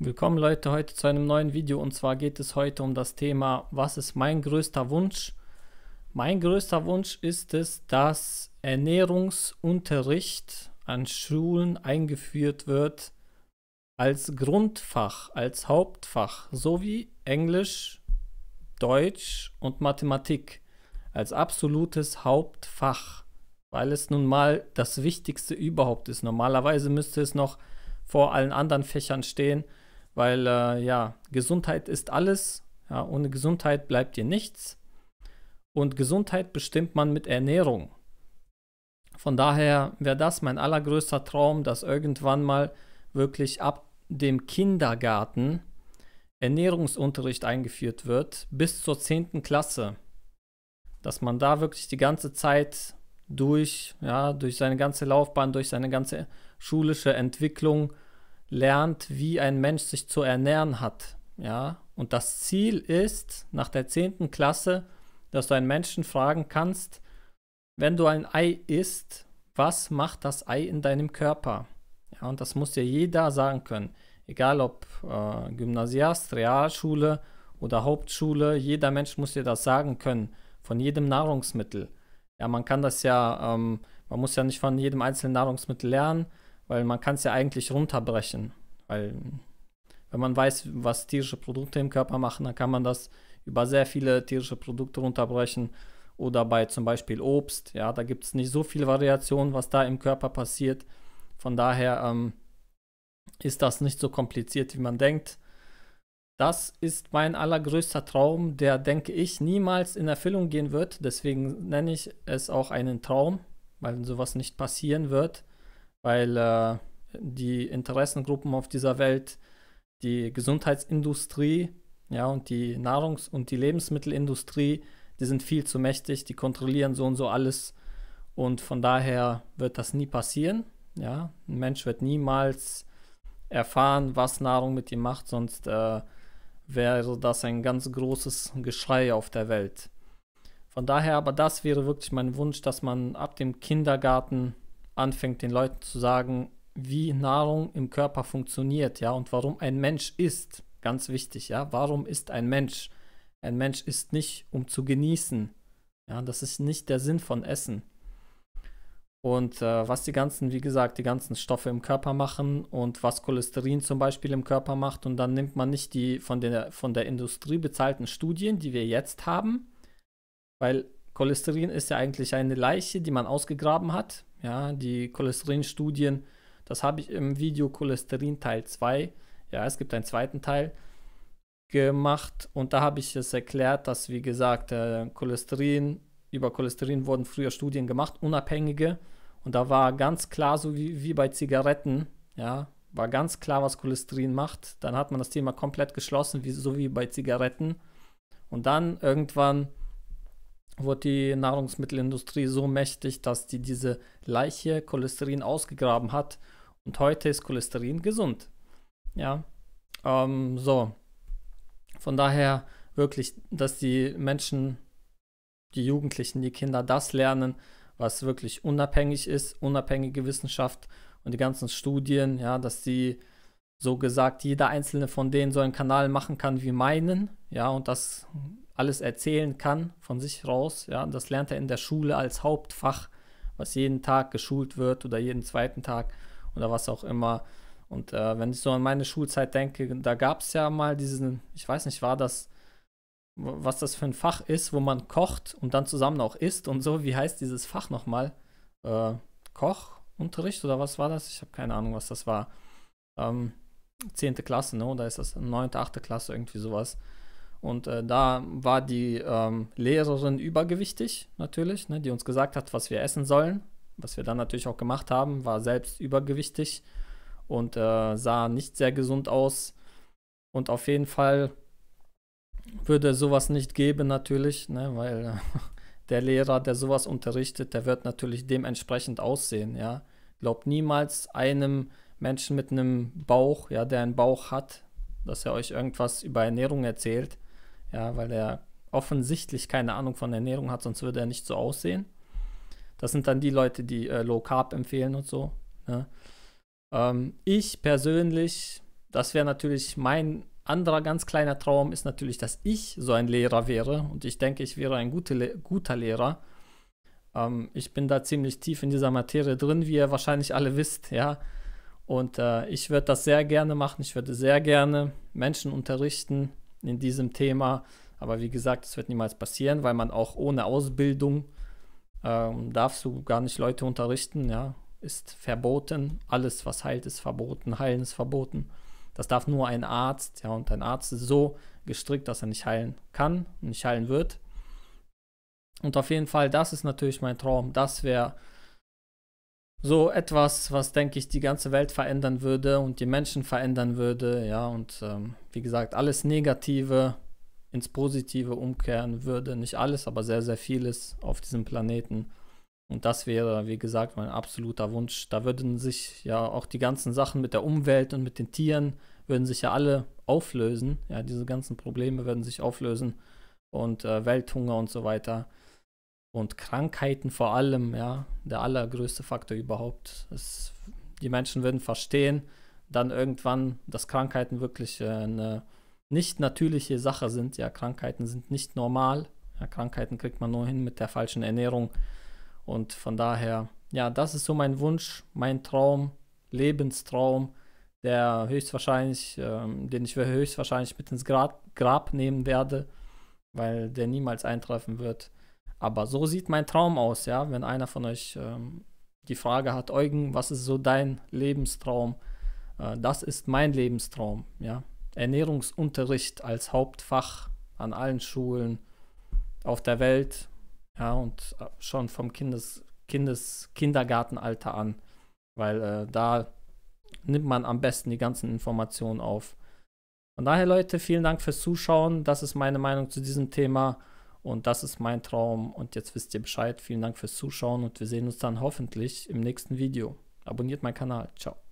Willkommen Leute heute zu einem neuen Video und zwar geht es heute um das Thema, was ist mein größter Wunsch? Mein größter Wunsch ist es, dass Ernährungsunterricht an Schulen eingeführt wird als Grundfach, als Hauptfach, sowie Englisch, Deutsch und Mathematik als absolutes Hauptfach, weil es nun mal das Wichtigste überhaupt ist. Normalerweise müsste es noch vor allen anderen Fächern stehen, weil äh, ja, Gesundheit ist alles. Ja, ohne Gesundheit bleibt dir nichts. Und Gesundheit bestimmt man mit Ernährung. Von daher wäre das mein allergrößter Traum, dass irgendwann mal wirklich ab dem Kindergarten Ernährungsunterricht eingeführt wird, bis zur 10. Klasse. Dass man da wirklich die ganze Zeit durch, ja, durch seine ganze Laufbahn, durch seine ganze schulische Entwicklung lernt, wie ein Mensch sich zu ernähren hat. Ja? Und das Ziel ist, nach der 10. Klasse, dass du einen Menschen fragen kannst, wenn du ein Ei isst, was macht das Ei in deinem Körper? Ja, und das muss dir jeder sagen können. Egal ob äh, Gymnasiast, Realschule oder Hauptschule, jeder Mensch muss dir das sagen können. Von jedem Nahrungsmittel. Ja, man kann das ja, ähm, man muss ja nicht von jedem einzelnen Nahrungsmittel lernen, weil man kann es ja eigentlich runterbrechen. Weil wenn man weiß, was tierische Produkte im Körper machen, dann kann man das über sehr viele tierische Produkte runterbrechen. Oder bei zum Beispiel Obst, ja, da gibt es nicht so viel Variation, was da im Körper passiert. Von daher ähm, ist das nicht so kompliziert, wie man denkt. Das ist mein allergrößter Traum, der, denke ich, niemals in Erfüllung gehen wird. Deswegen nenne ich es auch einen Traum, weil sowas nicht passieren wird weil äh, die Interessengruppen auf dieser Welt, die Gesundheitsindustrie, ja, und die Nahrungs- und die Lebensmittelindustrie, die sind viel zu mächtig, die kontrollieren so und so alles. Und von daher wird das nie passieren. Ja, ein Mensch wird niemals erfahren, was Nahrung mit ihm macht, sonst äh, wäre das ein ganz großes Geschrei auf der Welt. Von daher aber das wäre wirklich mein Wunsch, dass man ab dem Kindergarten anfängt, den Leuten zu sagen, wie Nahrung im Körper funktioniert, ja, und warum ein Mensch isst. Ganz wichtig, ja. Warum ist ein Mensch? Ein Mensch ist nicht, um zu genießen. Ja, das ist nicht der Sinn von Essen. Und äh, was die ganzen, wie gesagt, die ganzen Stoffe im Körper machen und was Cholesterin zum Beispiel im Körper macht. Und dann nimmt man nicht die von der, von der Industrie bezahlten Studien, die wir jetzt haben, weil Cholesterin ist ja eigentlich eine Leiche, die man ausgegraben hat. Ja, die Cholesterinstudien, das habe ich im Video Cholesterin Teil 2, ja, es gibt einen zweiten Teil gemacht und da habe ich es erklärt, dass wie gesagt, äh, Cholesterin, über Cholesterin wurden früher Studien gemacht, unabhängige und da war ganz klar, so wie, wie bei Zigaretten, ja, war ganz klar, was Cholesterin macht. Dann hat man das Thema komplett geschlossen, wie, so wie bei Zigaretten und dann irgendwann wurde die Nahrungsmittelindustrie so mächtig, dass die diese Leiche Cholesterin ausgegraben hat und heute ist Cholesterin gesund. Ja, ähm, so. Von daher wirklich, dass die Menschen, die Jugendlichen, die Kinder das lernen, was wirklich unabhängig ist, unabhängige Wissenschaft und die ganzen Studien, ja, dass sie so gesagt, jeder einzelne von denen so einen Kanal machen kann wie meinen, ja, und das alles erzählen kann von sich raus, ja, und das lernt er in der Schule als Hauptfach, was jeden Tag geschult wird oder jeden zweiten Tag oder was auch immer. Und äh, wenn ich so an meine Schulzeit denke, da gab es ja mal diesen, ich weiß nicht, war das, was das für ein Fach ist, wo man kocht und dann zusammen auch isst und so. Wie heißt dieses Fach nochmal? Äh, Kochunterricht oder was war das? Ich habe keine Ahnung, was das war. Ähm, 10. Klasse, ne? Oder ist das 9., 8. Klasse, irgendwie sowas. Und äh, da war die ähm, Lehrerin übergewichtig, natürlich, ne, die uns gesagt hat, was wir essen sollen. Was wir dann natürlich auch gemacht haben, war selbst übergewichtig und äh, sah nicht sehr gesund aus. Und auf jeden Fall würde sowas nicht geben, natürlich, ne, weil äh, der Lehrer, der sowas unterrichtet, der wird natürlich dementsprechend aussehen. Ja? Glaubt niemals einem Menschen mit einem Bauch, ja, der einen Bauch hat, dass er euch irgendwas über Ernährung erzählt, ja, weil er offensichtlich keine Ahnung von Ernährung hat, sonst würde er nicht so aussehen. Das sind dann die Leute, die äh, Low Carb empfehlen und so. Ne? Ähm, ich persönlich, das wäre natürlich mein anderer ganz kleiner Traum, ist natürlich, dass ich so ein Lehrer wäre und ich denke, ich wäre ein gute guter Lehrer. Ähm, ich bin da ziemlich tief in dieser Materie drin, wie ihr wahrscheinlich alle wisst, ja. Und äh, ich würde das sehr gerne machen. Ich würde sehr gerne Menschen unterrichten in diesem Thema. Aber wie gesagt, es wird niemals passieren, weil man auch ohne Ausbildung ähm, darfst du gar nicht Leute unterrichten. Ja, ist verboten. Alles, was heilt, ist verboten. Heilen ist verboten. Das darf nur ein Arzt. Ja, und ein Arzt ist so gestrickt, dass er nicht heilen kann und nicht heilen wird. Und auf jeden Fall, das ist natürlich mein Traum. Das wäre so etwas, was, denke ich, die ganze Welt verändern würde und die Menschen verändern würde, ja, und ähm, wie gesagt, alles Negative ins Positive umkehren würde. Nicht alles, aber sehr, sehr vieles auf diesem Planeten. Und das wäre, wie gesagt, mein absoluter Wunsch. Da würden sich ja auch die ganzen Sachen mit der Umwelt und mit den Tieren, würden sich ja alle auflösen. Ja, diese ganzen Probleme würden sich auflösen und äh, Welthunger und so weiter und Krankheiten vor allem, ja, der allergrößte Faktor überhaupt. Es, die Menschen würden verstehen, dann irgendwann, dass Krankheiten wirklich äh, eine nicht natürliche Sache sind. Ja, Krankheiten sind nicht normal. Ja, Krankheiten kriegt man nur hin mit der falschen Ernährung. Und von daher, ja, das ist so mein Wunsch, mein Traum, Lebenstraum, der höchstwahrscheinlich, ähm, den ich höchstwahrscheinlich mit ins Grab, Grab nehmen werde, weil der niemals eintreffen wird. Aber so sieht mein Traum aus, ja. Wenn einer von euch ähm, die Frage hat, Eugen, was ist so dein Lebenstraum? Äh, das ist mein Lebenstraum, ja. Ernährungsunterricht als Hauptfach an allen Schulen auf der Welt, ja, und äh, schon vom Kindes, Kindes Kindergartenalter an, weil äh, da nimmt man am besten die ganzen Informationen auf. Von daher, Leute, vielen Dank fürs Zuschauen. Das ist meine Meinung zu diesem Thema. Und das ist mein Traum. Und jetzt wisst ihr Bescheid. Vielen Dank fürs Zuschauen und wir sehen uns dann hoffentlich im nächsten Video. Abonniert meinen Kanal. Ciao.